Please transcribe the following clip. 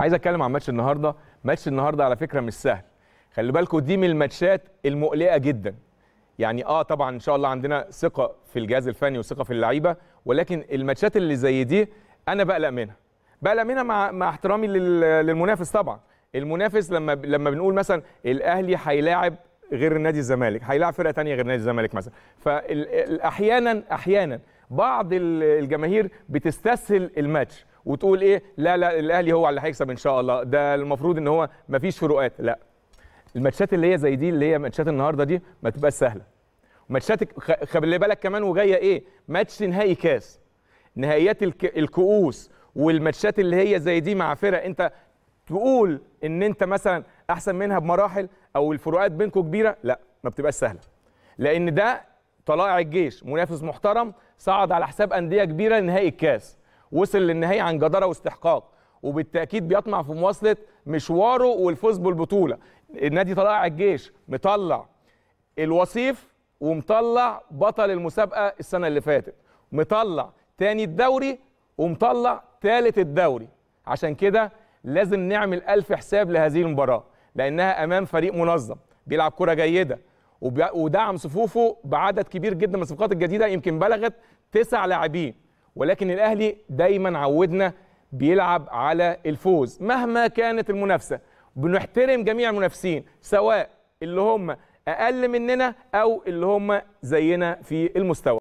عايز اتكلم عن ماتش النهارده ماتش النهارده على فكره مش سهل خلي بالكم دي من الماتشات المقلقه جدا يعني اه طبعا ان شاء الله عندنا ثقه في الجهاز الفني وثقه في اللعيبه ولكن الماتشات اللي زي دي انا بقلق منها بقلق منها مع, مع احترامي للمنافس طبعا المنافس لما لما بنقول مثلا الاهلي هيلاعب غير نادي الزمالك هيلاعب فرقه ثانيه غير نادي الزمالك مثلا فاحيانا احيانا بعض الجماهير بتستسهل الماتش وتقول ايه لا لا الاهلي هو اللي هيكسب ان شاء الله ده المفروض ان هو ما فيش فروقات لا الماتشات اللي هي زي دي اللي هي ماتشات النهارده دي ما تبقاش سهله ماتشات خلي بالك كمان وجايه ايه ماتش نهائي كاس نهائيات الكؤوس والماتشات اللي هي زي دي مع فرق انت تقول ان انت مثلا احسن منها بمراحل او الفروقات بينكم كبيره لا ما بتبقاش سهله لان ده طلائع الجيش منافس محترم صعد على حساب انديه كبيره نهائي الكاس وصل للنهائي عن جداره واستحقاق وبالتاكيد بيطمع في مواصله مشواره والفوز بالبطوله النادي طلائع الجيش مطلع الوصيف ومطلع بطل المسابقه السنه اللي فاتت مطلع تاني الدوري ومطلع تالت الدوري عشان كده لازم نعمل ألف حساب لهذه المباراة لأنها أمام فريق منظم بيلعب كرة جيدة ودعم صفوفه بعدد كبير جدا من الصفقات الجديدة يمكن بلغت تسع لاعبين ولكن الاهلي دايما عودنا بيلعب على الفوز مهما كانت المنافسه بنحترم جميع المنافسين سواء اللي هم اقل مننا او اللي هم زينا في المستوى